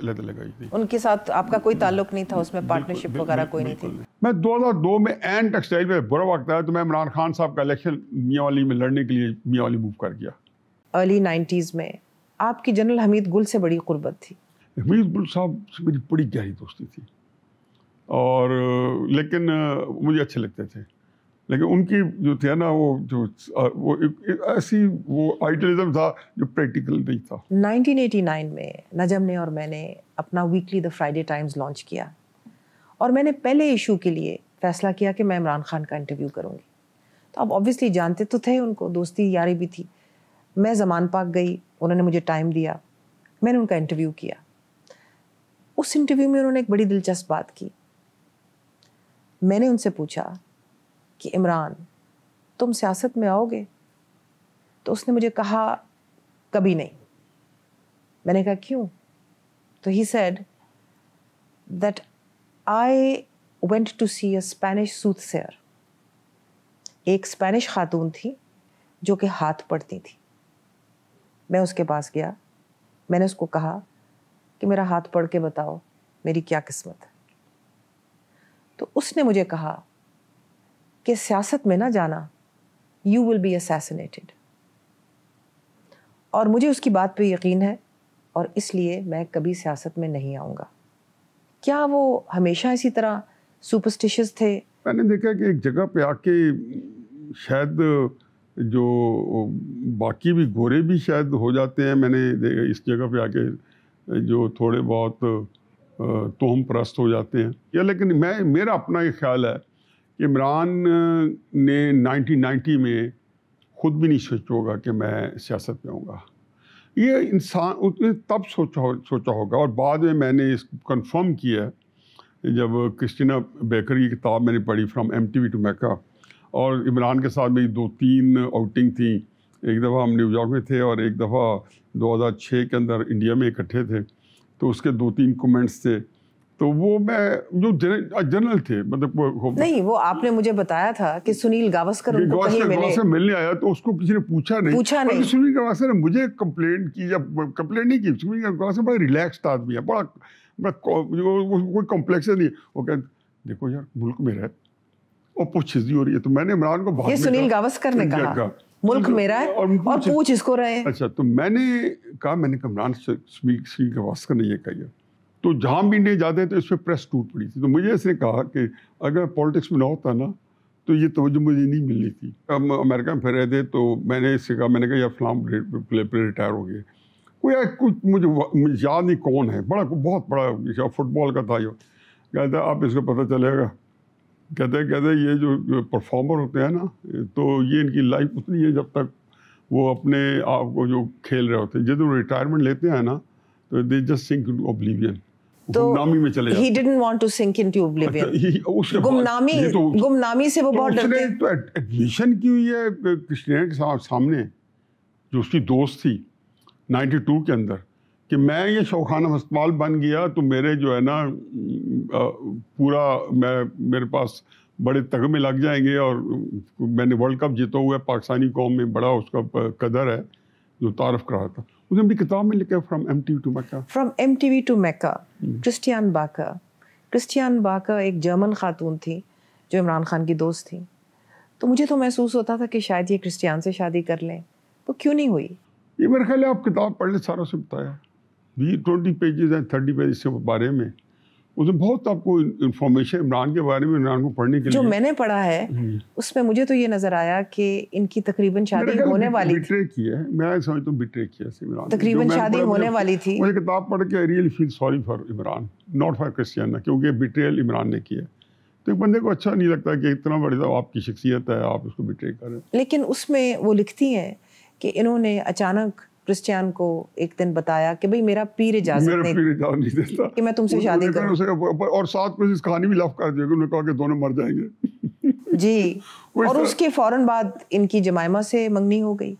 लद लगाई थी उनके साथ आपका कोई ताल्लुक नहीं था उसमें पार्टनरशिप वगैरह कोई नहीं थी मैं 2002 में एन टेक्सटाइल में बुरा वक्त आया तो मैं इमरान खान साहब का इलेक्शन मियावाली में लड़ने के लिए मियावाली मूव कर गया अर्ली नाइन्टीज़ में आपकी जनरल हमीद गुल से बड़ी गुर्बत थी हमीद बुल साहब से मेरी बड़ी गहरी दोस्ती थी और लेकिन मुझे अच्छे लगते थे लेकिन उनकी जो थे ना वो जो वो ऐसी वो आइडियलिज्म था जो प्रैक्टिकल नहीं था 1989 में नजम ने और मैंने अपना weekly the Friday Times launch किया और मैंने पहले इशू के लिए फैसला किया कि मैं इमरान खान का इंटरव्यू करूँगी तो आप ऑब्वियसली जानते तो थे उनको दोस्ती यारी भी थी मैं जमान पाक गई उन्होंने मुझे टाइम दिया मैंने उनका इंटरव्यू किया उस इंटरव्यू में उन्होंने एक बड़ी दिलचस्प बात की मैंने उनसे पूछा कि इमरान तुम सियासत में आओगे तो उसने मुझे कहा कभी नहीं मैंने कहा क्यों तो he said that I went to see a Spanish soothsayer एक स्पेनिश खातून थी जो कि हाथ पड़ती थी मैं उसके पास गया मैंने उसको कहा कि मेरा हाथ पढ़ के बताओ मेरी क्या किस्मत है तो उसने मुझे कहा कि सियासत में ना जाना यू विल बी असैसिनेटेड और मुझे उसकी बात पे यकीन है और इसलिए मैं कभी सियासत में नहीं आऊँगा क्या वो हमेशा इसी तरह सुपरस्टिशियस थे मैंने देखा कि एक जगह पे आके शायद जो बाकी भी गोरे भी शायद हो जाते हैं मैंने इस जगह पे आके जो थोड़े बहुत तोहम प्रस्त हो जाते हैं या लेकिन मैं मेरा अपना ये ख्याल है कि इमरान ने 1990 में ख़ुद भी नहीं सोचा होगा कि मैं सियासत में आऊँगा ये इंसान उसने तब सोचा हो, सोचा होगा और बाद में मैंने इस कंफर्म किया जब क्रिस्टिना बेकर की किताब मैंने पढ़ी from M T V to Mecca और इमरान के साथ मेरी दो तीन आउटिंग थी एक दफ़ा हम न्यूयॉर्क में थे और एक दफ़ा 2006 के अंदर इंडिया में इकट्ठे थे तो उसके दो तीन कमेंट्स थे तो वो मैं जो जनरल थे मतलब नहीं वो आपने मुझे बताया था कि सुनील गावस्कर गावस्कर, मिलने आया तो उसको किसी ने पूछा नहीं पूछा नहीं सुनील गावस्कर ने मुझे कंप्लेन की या कंप्लेन नहीं की सुनील गावस्कर बड़ा रिलैक्स आदमी है बड़ा बड़ा कोई कॉम्प्लेक्स नहीं वो कह देखो यार मुल्क में रह और कुछ हो रही है तो मैंने इमरान को सुनील गावस्कर ने कहा मुल्क मेरा है और, और पूछ इसको रहे अच्छा तो मैंने कहा मैंने कमरान सिंह गवास्कर ने यह कही तो जहाँ भी इंडिया जाते हैं तो इस पर प्रेस टूट पड़ी थी तो मुझे इसने कहा कि अगर पॉलिटिक्स में ना होता ना तो ये तवज्जो मुझे नहीं मिलनी थी अब अमेरिका में फिर रहे थे तो मैंने इससे कहा मैंने कहा यार फिल्म प्ले पर रिटायर हो गए कोई यार कुछ मुझे, मुझे याद नहीं कौन है बड़ा बहुत बड़ा फुटबॉल का था ये कहता आप इसको पता चलेगा कहते हैं कहते ये जो, परफॉर्मर होते हैं ना तो ये इनकी लाइफ उतनी है जब तक वो अपने आप को जो खेल रहे होते हैं जब वो रिटायरमेंट लेते हैं ना तो दे जस्ट सिंक ऑब्लिवियन तो गुमनामी में चले अच्छा, गुमनामी तो, गुमनामी से वो तो बहुत डरते तो एडमिशन की हुई है के सामने जो उसकी दोस्त थी 92 के अंदर कि मैं ये शौखाना अस्पताल बन गया तो मेरे जो है ना पूरा मैं मेरे पास बड़े तगमे लग जाएंगे और मैंने वर्ल्ड कप जीता हुआ है पाकिस्तानी कौम में बड़ा उसका कदर है जो तारफ कर रहा था उसने अपनी किताब में लिखा from from M to Mecca from M to Mecca Kristiane Backer Kristiane Backer एक जर्मन खातून थी जो इमरान खान की दोस्त थी तो मुझे तो महसूस होता था कि शायद ये क्रिस्टियान से शादी कर लें तो क्यों नहीं हुई ये मेरे ख्याल आप किताब पढ़ लें सारा से बताया भी ट्वेंटी पेजेस हैं थर्टी पेजेस के बारे में उसमें बहुत आपको इन्फॉर्मेशन इमरान के बारे में इमरान को पढ़ने के जो लिए मैंने पढ़ा है हम्म। उसमें मुझे तो ये नज़र आया कि इनकी तकरीबन शादी होने वाली बिट्रे की है मैं समझता हूँ बिट्रे की है तकरीबन शादी होने वाली थी मुझे किताब पढ़ के I really feel sorry for Imran not for Kristiane क्योंकि बिट्रेल इमरान ने किया तो एक बंदे को अच्छा नहीं लगता कि इतना बड़ी तो आपकी शख्सियत है आप उसको बिट्रे करें लेकिन उसमें वो लिखती हैं कि इन्होंने अचानक क्रिश्चियन को एक दिन बताया कि भाई मेरा पीर इजाजत मेरा नहीं देता कि मैं तुमसे शादी करूं और साथ में इस कहानी भी लफ कर दिया उन्होंने कहा कि दोनों मर जाएंगे जी और तो- उसके फौरन बाद इनकी जमायमा से मंगनी हो गई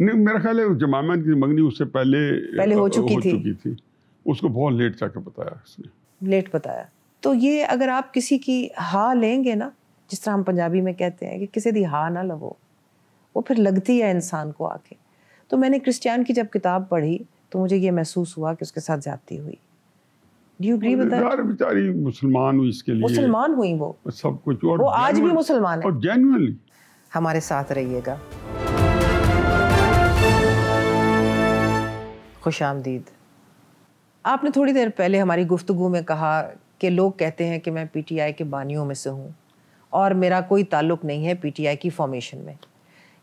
नहीं मेरा ख्याल है जमायमा की मंगनी उससे पहले पहले हो चुकी, हो चुकी थी।, उसको बहुत लेट जाकर बताया उसने लेट बताया तो ये अगर आप किसी की हा लेंगे ना जिस तरह हम पंजाबी में कहते हैं कि किसी की हा ना लवो वो फिर लगती है इंसान को आके तो मैंने क्रिस्टियान की जब किताब पढ़ी तो मुझे ये महसूस हुआ कि उसके साथ जाती हुई बेचारी मुसलमान हुई इसके लिए मुसलमान हुई वो सब कुछ और वो आज भी मुसलमान है और जेनुअनली हमारे साथ रहिएगा खुश आमदीद आपने थोड़ी देर पहले हमारी गुफ्तगु में कहा कि लोग कहते हैं कि मैं पीटीआई के बानियों में से हूँ और मेरा कोई ताल्लुक नहीं है पीटीआई की फॉर्मेशन में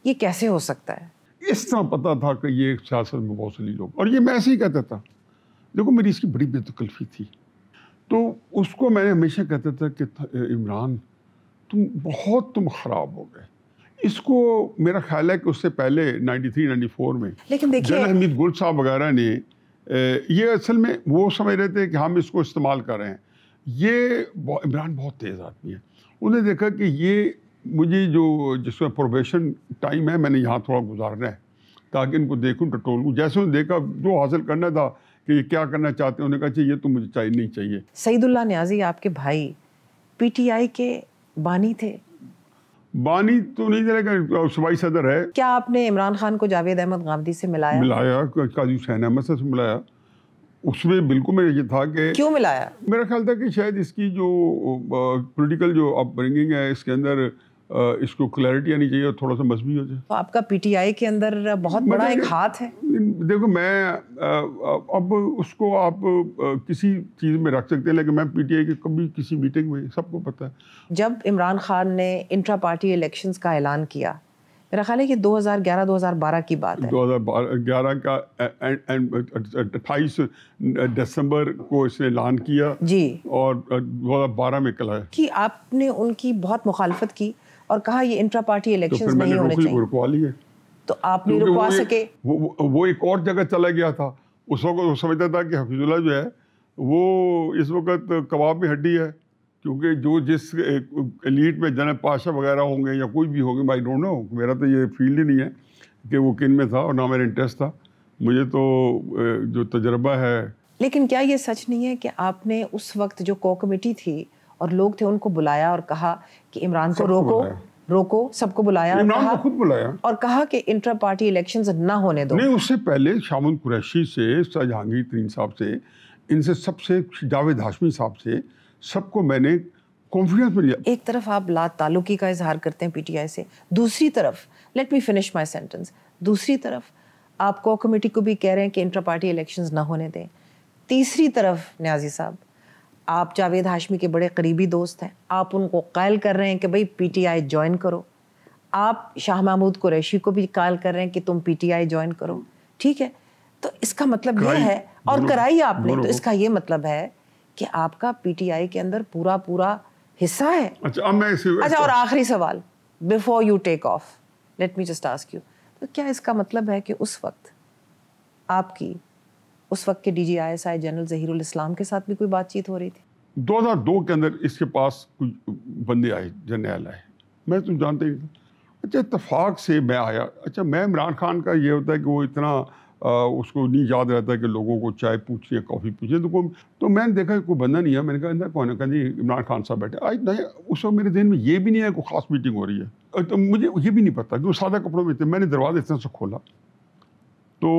ये कैसे हो सकता है इस तरह पता था कि ये सियासत में बहुत सली लोग और ये मैं ऐसे ही कहता था देखो मेरी इसकी बड़ी बेतकल्फी थी तो उसको मैंने हमेशा कहता था कि इमरान तुम बहुत तुम ख़राब हो गए इसको मेरा ख्याल है कि उससे पहले 93 94 में लेकिन देखिए हमीद गुल साहब वगैरह ने ये असल में वो समझ रहे थे कि हम इसको इस्तेमाल कर रहे हैं ये इमरान बहुत तेज़ आदमी है उन्हें देखा कि ये मुझे जो जिसमें प्रोबेशन टाइम है मैंने यहाँ थोड़ा गुजारना है ताकि इनको देखूँ टटोलूँ जैसे उन्हें देखा जो हासिल करना था कि क्या करना चाहते हैं उन्हें कहा चाहिए तो मुझे चाहिए नहीं चाहिए सईदुल्ला न्याजी आपके भाई पीटीआई के बानी थे बानी तो नहीं चलेगा सूबाई सदर है क्या आपने इमरान खान को जावेद अहमद गांधी से मिलाया मिलाया काजी हुसैन अहमद से मिलाया उसमें बिल्कुल मेरा ये था कि क्यों मिलाया मेरा ख्याल था कि शायद इसकी जो पॉलिटिकल जो अपब्रिंगिंग है इसके अंदर इसको क्लैरिटी आनी चाहिए और थोड़ा सा मजबूत हो जाए तो आपका पीटीआई के अंदर बहुत बड़ा एक हाथ है देखो मैं अब उसको आप किसी चीज़ में रख सकते हैं लेकिन मैं पीटीआई के कभी किसी मीटिंग में सबको पता है जब इमरान खान ने इंट्रा पार्टी इलेक्शन का ऐलान किया मेरा ख्याल है कि 2011-2012 की बात है 2011 का अट्ठाईस दिसंबर को इसने ऐलान किया जी और 2012 में कला है कि आपने उनकी बहुत मुखालफत की और कहा ये इंट्रा पार्टी इलेक्शन तो नहीं होने चाहिए रुकवा लिए तो आप नहीं रुकवा सके वो, वो एक और जगह चला गया था उस वक्त वो समझता था कि हफीजुल्ला जो है वो इस वक्त कबाब में हड्डी है क्योंकि जो जिस एलीट में जन पाशा वगैरह होंगे या कोई भी होंगे आई डोंट नो मेरा तो ये फील्ड ही नहीं है कि वो किन में था और ना मेरा इंटरेस्ट था मुझे तो जो तजर्बा है लेकिन क्या ये सच नहीं है कि आपने उस वक्त जो को कमेटी थी और लोग थे उनको बुलाया और कहा कि इमरान को रोको रोको सबको बुलाया इमरान को खुद बुलाया और कहा कि इंटर पार्टी इलेक्शंस ना होने दो नहीं उससे पहले शामुल कुरैशी से शाहजहांगीर तरीन साहब से इनसे सबसे जावेद हाशमी साहब से सबको मैंने कॉन्फिडेंस मिल गया एक तरफ आप ला तालुकी का इजहार करते हैं पीटीआई से दूसरी तरफ let me finish my sentence दूसरी तरफ आप कॉ कमेटी को भी कह रहे हैं कि इंटर पार्टी इलेक्शंस ना होने दें तीसरी तरफ न्याजी साहब आप जावेद हाशमी के बड़े करीबी दोस्त हैं आप उनको कायल कर रहे हैं कि भाई पीटीआई ज्वाइन करो आप शाह महमूद कुरैशी को भी कायल कर रहे हैं कि तुम पीटीआई ज्वाइन करो ठीक है तो इसका मतलब यह है और कराई आपने तो इसका ये मतलब है कि आपका पीटीआई के अंदर पूरा पूरा हिस्सा है अच्छा अब मैं इसी अच्छा और अच्छा। आखिरी सवाल before you take off let me just ask you तो क्या इसका मतलब है कि उस वक्त आपकी उस वक्त के D G I S I general Zaheerul Islam के साथ भी कोई बातचीत हो रही थी 2002 के अंदर इसके पास कुछ बंदे आए जनरल आए मैं तुम तो जानते ही अच्छा इतफाक़ से मैं आया अच्छा मैं इमरान खान का ये होता है कि वो इतना आ, उसको नहीं याद रहता है कि लोगों को चाय पूछिए कॉफ़ी पूछिए तो कोई तो मैंने देखा कोई बंदा नहीं है मैंने कहा कौन है कहा जी इमरान खान साहब बैठे आज नहीं उस वक्त मेरे दिन में ये भी नहीं है कोई ख़ास मीटिंग हो रही है तो मुझे ये भी नहीं पता कि वो सादा कपड़ों में थे मैंने दरवाज़ा इतना से खोला तो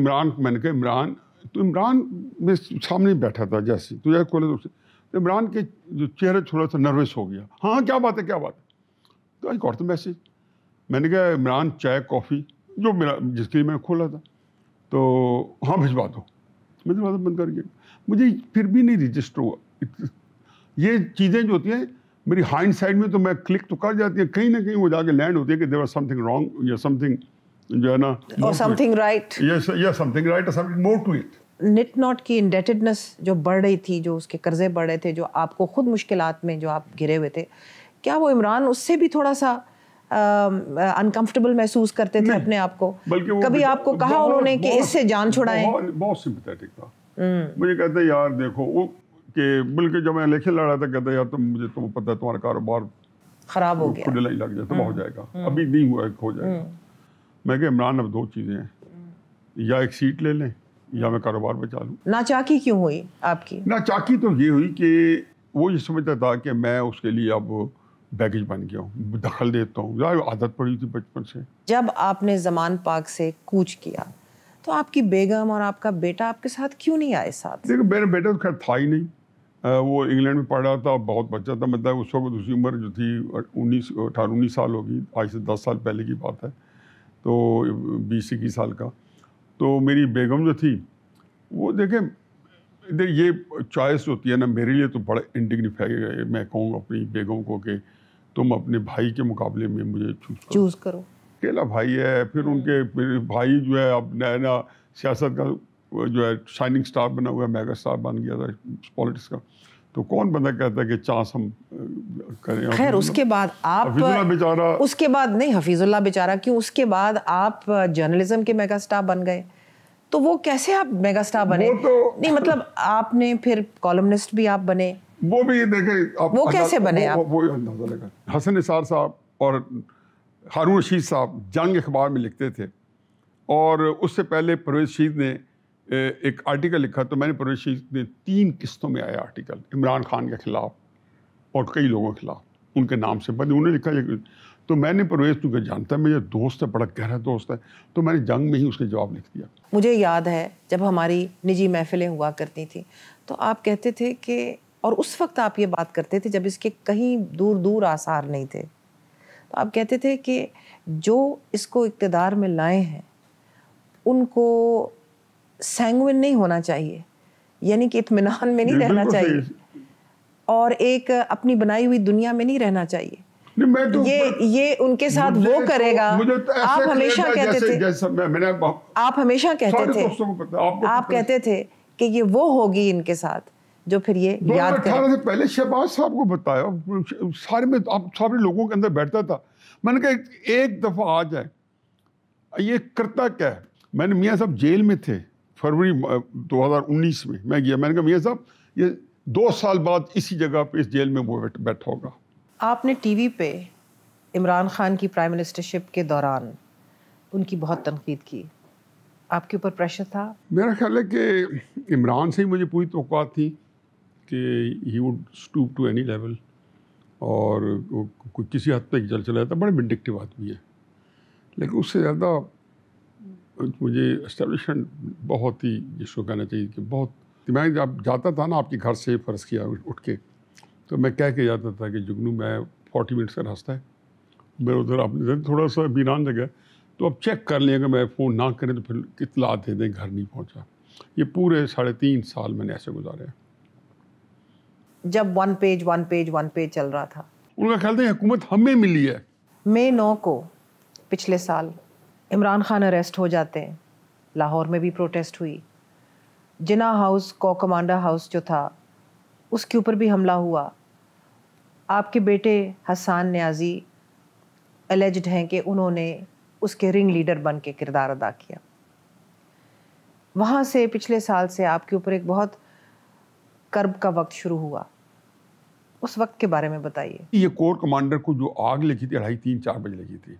इमरान मैंने कहा इमरान तो इमरान में सामने बैठा था जैसे तुझे कॉलेज तो इमरान के जो चेहरा थोड़ा सा नर्वस हो गया हाँ क्या बात है क्या बात है तो आई गॉट द मैसेज मैंने कहा इमरान चाय कॉफ़ी जो मेरा जिसके लिए मैंने खोला था तो हाँ भिजवा दो मैं दरवाज़ा बंद कर गया मुझे फिर भी नहीं रजिस्टर हुआ ये चीज़ें जो होती हैं मेरी हाइंड साइड में तो मैं क्लिक तो कर जाती है कहीं ना कहीं वो जाके लैंड होती है कि देर आर समथिंग रॉन्ग या समथिंग जो है ना और something right yes yes something right something more to it निट नॉट की इंडेटेडनेस जो बढ़ रही थी जो उसके कर्जे बढ़ रहे थे जो आपको खुद मुश्किल में जो आप घिरे हुए थे क्या वो इमरान उससे भी थोड़ा सा अनकंफर्टेबल uh, महसूस करते थे अपने आप को बल्कि कभी आपको कहा उन्होंने कि इससे जान छुड़ाए बहुत सिंपथेटिक था हम्म। मुझे कहते यार देखो वो के बल्कि जब मैं लेखे लड़ा था कहते यार तुम मुझे तुम तो पता है तुम्हारा कारोबार खराब हो गया लग जाए तो हम्म। हो जाएगा हम्म। अभी नहीं हुआ हो जाएगा मैं कहा इमरान अब दो चीज़ें हैं या एक सीट ले लें या मैं कारोबार बचा लूँ नाचाकी क्यों हुई आपकी नाचाकी तो ये हुई कि वो ये समझता था कि मैं उसके लिए अब बैगेज बन गया हूँ दखल देता हूँ आदत पड़ी थी बचपन से जब आपने जमान पाक से कूच किया तो आपकी बेगम और आपका बेटा आपके साथ क्यों नहीं आए साथ देखो मेरा बेटा तो खैर था ही नहीं वो इंग्लैंड में पढ़ रहा था बहुत बच्चा था मतलब उस वक्त उसकी उम्र जो थी उन्नीस अठारह उन्नीस साल होगी आज से दस साल पहले की बात है तो बीस इक्कीस साल का तो मेरी बेगम जो थी वो देखें ये चॉइस होती है ना मेरे लिए तो बड़ा इंडिग्निफाई मैं कहूँ अपनी बेगम को कि तुम अपने भाई के मुकाबले में मुझे चूज करो अकेला भाई है फिर हम्म। उनके भाई जो है अब नया नया सियासत का जो है शाइनिंग स्टार बना हुआ है मेगा स्टार बन गया था पॉलिटिक्स का तो कौन बंदा कहता है कि चांस हम करें खैर उसके तो बाद आप बेचारा उसके बाद नहीं हफीजुल्ला बेचारा क्यों उसके बाद आप जर्नलिज्म के मेगा स्टार बन गए तो वो कैसे आप मेगा स्टार बने तो, नहीं मतलब आपने फिर कॉलमनिस्ट भी आप बने वो भी देखे आप वो कैसे बने वो, आप वो, वो हसन निसार साहब और हारून रशीद साहब जंग अखबार में लिखते थे और उससे पहले परवेज रशीद ने एक आर्टिकल लिखा तो मैंने परवेशी ने तीन किस्तों में आया आर्टिकल इमरान खान के ख़िलाफ़ और कई लोगों के ख़िलाफ़ उनके नाम से बने उन्होंने लिखा तो मैंने परवेश क्योंकि जानता है मेरा दोस्त है बड़ा गहरा दोस्त है तो मैंने जंग में ही उसके जवाब लिख दिया मुझे याद है जब हमारी निजी महफ़िलें हुआ करती थी तो आप कहते थे कि और उस वक्त आप ये बात करते थे जब इसके कहीं दूर दूर आसार नहीं थे तो आप कहते थे कि जो इसको इकतदार में लाए हैं उनको सैंगविन नहीं होना चाहिए यानी कि इतमान में नहीं रहना चाहिए और एक अपनी बनाई हुई दुनिया में नहीं रहना चाहिए नहीं, मैं तो ये ये उनके साथ वो तो करेगा तो तो आप हमेशा कहते जैसे, थे जैसे मैं, आप हमेशा कहते थे आप, कहते थे कि ये वो होगी इनके साथ जो फिर ये याद करें से पहले शहबाज साहब को बताया सारे में आप सारे लोगों के अंदर बैठता था मैंने कहा एक दफ़ा आ जाए ये करता क्या है मैंने मियाँ साहब जेल में थे फरवरी 2019 में मैं गया मैंने कहा मियाँ साहब ये दो साल बाद इसी जगह पे इस जेल में वो बैठा होगा आपने टीवी पे इमरान खान की प्राइम मिनिस्टरशिप के दौरान उनकी बहुत तनकीद की आपके ऊपर प्रेशर था मेरा ख्याल है कि इमरान से ही मुझे पूरी तो थी कि he would stoop to any level और कोई किसी हद तक जल चला जाता बड़े विंडिक्टिव आदमी है लेकिन उससे ज़्यादा मुझे इस्टेब्लिशमेंट बहुत ही जिसको कहना चाहिए कि बहुत मैं जब जाता था ना आपके घर से फ़र्ज़ किया उठ के तो मैं कह के जाता था कि जुगनू मैं फोर्टी मिनट्स का रास्ता है मैं उधर आपने थोड़ा सा बीरान जगह तो अब चेक कर लें अगर मैं फ़ोन ना करें तो फिर इतला दे दें घर नहीं पहुंचा ये पूरे साढ़े तीन साल मैंने ऐसे गुजारे हैं जब one page one page one page चल रहा था उनका ख्याल था हुकूमत हमें मिली है मे नौ को पिछले साल इमरान खान अरेस्ट हो जाते हैं लाहौर में भी प्रोटेस्ट हुई जिना हाउस को कमांडा हाउस जो था उसके ऊपर भी हमला हुआ आपके बेटे हसान न्याजी एलेज्ड हैं कि उन्होंने उसके रिंग लीडर बन के किरदार अदा किया वहाँ से पिछले साल से आपके ऊपर एक बहुत कर्ब का वक्त शुरू हुआ उस वक्त के बारे में बताइए ये कोर कमांडर को जो आग लगी थी अढ़ाई तीन चार बजे लगी थी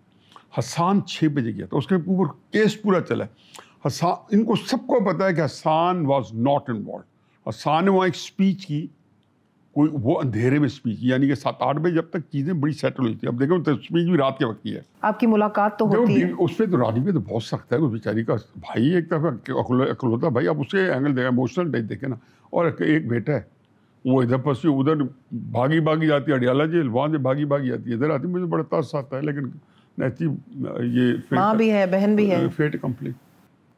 हसान छः बजे गया था उसके ऊपर केस पूरा चला हसान इनको सबको पता है कि Hasan was not involved Hasan ने वहाँ एक स्पीच की कोई वो अंधेरे में स्पीच यानी कि सात आठ बजे जब तक चीज़ें बड़ी सेटल हुई थी अब देखो तो स्पीच भी रात के वक्त की है आपकी मुलाकात तो होती है उस पर तो रानी पे तो बहुत सख्त है उस बेचारी का भाई एक तरफ अकलौता भाई अब उसके एंगल देखा इमोशनल टाइप देखे ना और एक बेटा है वो इधर फंसी उधर भागी भागी जाती है अडियाला जेल वहाँ से भागी भागी जाती है इधर आती मुझे तो बड़ा तरस आता है लेकिन नैची ये माँ भी है बहन भी है फेट कंप्लीट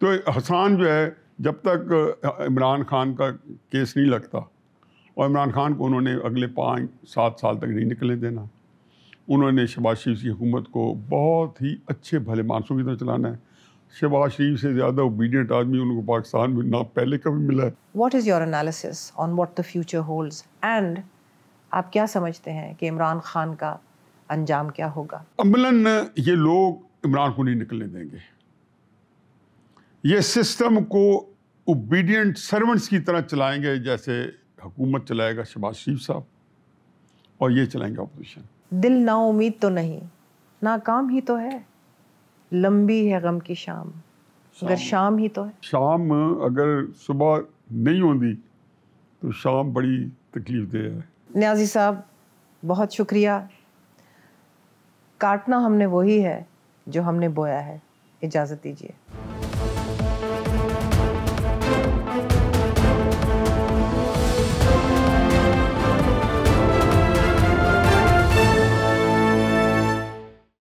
तो हसान जो है जब तक इमरान खान का केस नहीं लगता और इमरान खान को उन्होंने अगले पाँच सात साल तक नहीं निकलने देना उन्होंने शहबाज शरीफ की हुकूमत को बहुत ही अच्छे भले मानसों की तरह चलाना है शहबाज शरीफ से ज़्यादा ओबीडियंट आदमी उनको पाकिस्तान में ना पहले कभी मिला है what is your analysis on what the future hold and आप क्या समझते हैं कि इमरान खान का अंजाम क्या होगा अमलन ये लोग इमरान को नहीं निकलने देंगे ये सिस्टम को ओबीडियंट सर्वेंट्स की तरह चलाएंगे जैसे हुकूमत चलाएगा शहबाज शरीफ साहब और ये चलाएंगे अपोजिशन दिल ना उम्मीद तो नहीं नाकाम ही तो है लंबी है गम की शाम अगर शाम ही तो है शाम अगर सुबह नहीं होती तो शाम बड़ी तकलीफ दे है न्याजी साहब बहुत शुक्रिया काटना हमने वही है जो हमने बोया है इजाज़त दीजिए